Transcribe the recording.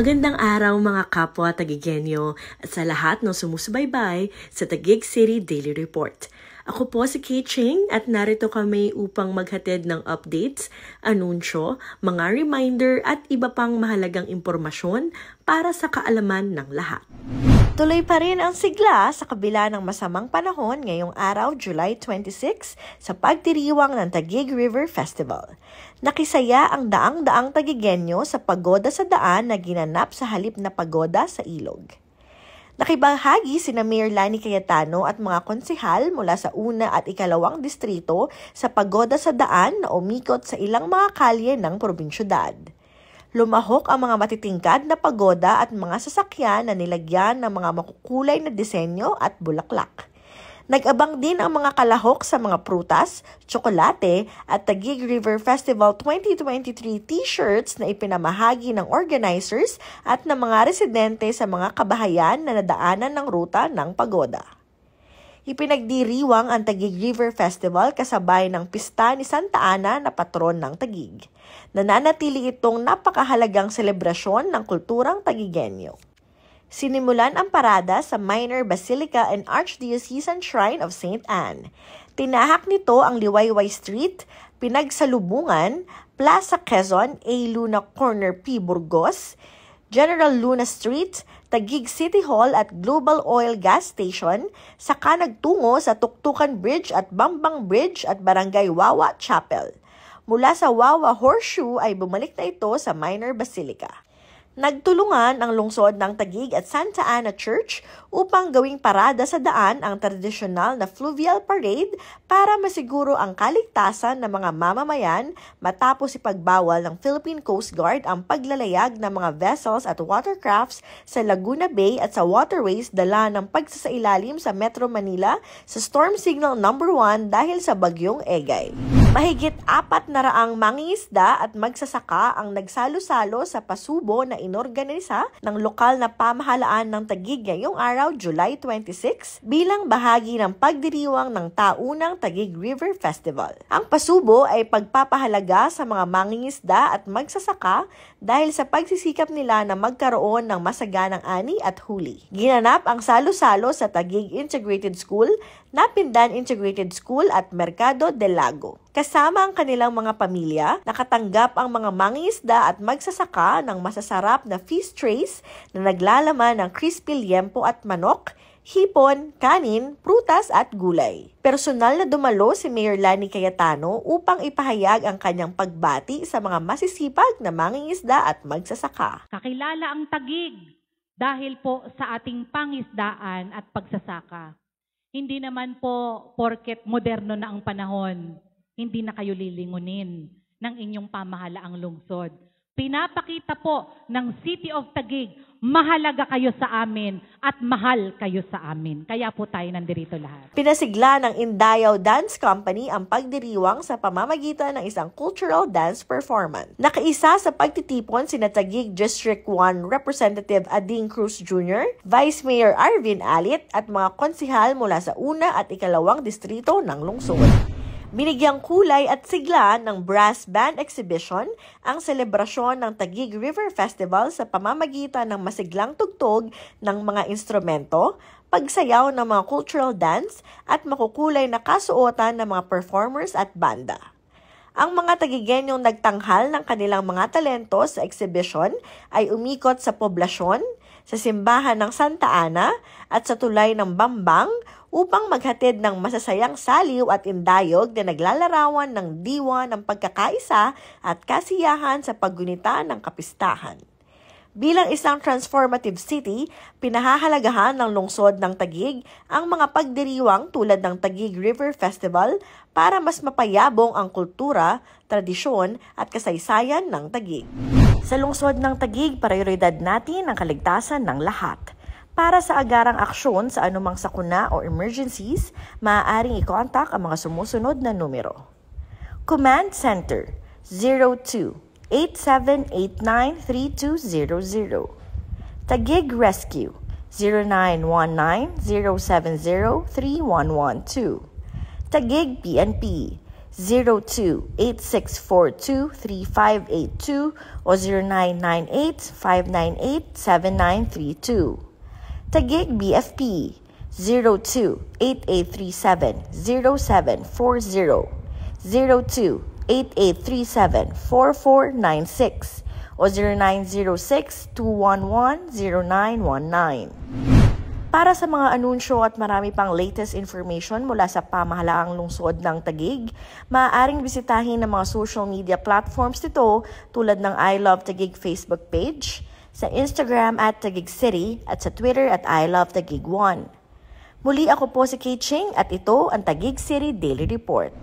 Magandang araw mga kapwa Tagigenyo at sa lahat ng sumusubaybay sa Tagig City Daily Report. Ako po si Kay Ching at narito kami upang maghatid ng updates, anunsyo, mga reminder at iba pang mahalagang impormasyon para sa kaalaman ng lahat. Tuloy pa rin ang sigla sa kabila ng masamang panahon ngayong araw, July 26, sa pagdiriwang ng Tagig River Festival. Nakisaya ang daang-daang tagigenyo sa pagoda sa daan na ginanap sa halip na pagoda sa ilog. Nakibahagi si na Mayor Lani Cayetano at mga konsihal mula sa una at ikalawang distrito sa pagoda sa daan na umikot sa ilang mga kalye ng probinsyudad. Lumahok ang mga matitingkad na pagoda at mga sasakyan na nilagyan ng mga makukulay na disenyo at bulaklak. Nag-abang din ang mga kalahok sa mga prutas, tsokolate at Taguig River Festival 2023 t-shirts na ipinamahagi ng organizers at ng mga residente sa mga kabahayan na nadaanan ng ruta ng pagoda. Ipinagdiriwang ang Tagig River Festival kasabay ng pista ni Santa Ana na patron ng Tagig. Nananatili itong napakahalagang selebrasyon ng kulturang Tagigenyo. Sinimulan ang parada sa Minor Basilica and Archdiocesan Shrine of St. Anne. Tinahak nito ang Liwayway Street, Pinagsalubungan, Plaza Quezon, A. Luna Corner P. Burgos, General Luna Street, Tagig City Hall at Global Oil Gas Station, saka nagtungo sa Tuktukan Bridge at Bambang Bridge at Barangay Wawa Chapel. Mula sa Wawa Horseshoe ay bumalik na ito sa Minor Basilica. Nagtulungan ang lungsod ng Tagig at Santa Ana Church upang gawing parada sa daan ang tradisyonal na fluvial parade para masiguro ang kaligtasan ng mga mamamayan matapos ipagbawal ng Philippine Coast Guard ang paglalayag ng mga vessels at watercrafts sa Laguna Bay at sa waterways dala ng pagsasailalim sa Metro Manila sa Storm Signal Number no. 1 dahil sa Bagyong Egay. Mahigit apat na raang mangingisda at magsasaka ang nagsalo-salo sa pasubo na inorganisa ng lokal na pamahalaan ng Tagig ngayong araw, July 26, bilang bahagi ng pagdiriwang ng taunang Tagig River Festival. Ang pasubo ay pagpapahalaga sa mga mangingisda at magsasaka dahil sa pagsisikap nila na magkaroon ng masaganang ani at huli. Ginanap ang salo-salo sa Tagig Integrated School Napindan Integrated School at Mercado del Lago. Kasama ang kanilang mga pamilya, nakatanggap ang mga mangingisda at magsasaka ng masasarap na feast trays na naglalaman ng crispy liempo at manok, hipon, kanin, prutas at gulay. Personal na dumalo si Mayor Lani Cayetano upang ipahayag ang kanyang pagbati sa mga masisipag na mangingisda at magsasaka. Kakilala ang tagig dahil po sa ating pangisdaan at pagsasaka. Hindi naman po porket moderno na ang panahon, hindi na kayo lilingunin ng inyong pamahalaang lungsod. Pinapakita po ng City of Tagig, mahalaga kayo sa amin at mahal kayo sa amin. Kaya po tayo nandirito lahat. Pinasigla ng Indayaw Dance Company ang pagdiriwang sa pamamagitan ng isang cultural dance performance. Nakaisa sa pagtitipon si Natagig District 1 Representative Adin Cruz Jr., Vice Mayor Arvin Alit at mga konsihal mula sa una at ikalawang distrito ng lungsod. Binigyang kulay at sigla ng brass band exhibition ang selebrasyon ng Tagig River Festival sa pamamagitan ng masiglang tugtog ng mga instrumento, pagsayaw ng mga cultural dance at makukulay na kasuotan ng mga performers at banda ang mga tagigenyong nagtanghal ng kanilang mga talento sa exhibition ay umikot sa poblasyon, sa simbahan ng Santa Ana at sa tulay ng Bambang upang maghatid ng masasayang saliw at indayog na naglalarawan ng diwa ng pagkakaisa at kasiyahan sa paggunita ng kapistahan. Bilang isang transformative city, pinahahalagahan ng lungsod ng Tagig ang mga pagdiriwang tulad ng Tagig River Festival para mas mapayabong ang kultura, tradisyon at kasaysayan ng Tagig. Sa lungsod ng Tagig, prioridad natin ang kaligtasan ng lahat para sa agarang aksyon sa anumang sakuna o emergencies, maaaring i-contact ang mga sumusunod na numero. Command Center 02 8789-3200 Tagig Rescue 0919-070-3112 Tagig PNP 02-8642-3582 o 0998-598-7932 Tagig BFP 02-8837-0740, 02-8837-4496, o 0906-211-0919. Para sa mga anunsyo at marami pang latest information mula sa pamahalaang lungsod ng Tagig, maaaring bisitahin ang mga social media platforms nito tulad ng I Love Tagig Facebook page, sa Instagram at Tagig City at sa Twitter at I Love Tagig 1. Muli ako po si Kay Ching at ito ang Tagig City Daily Report.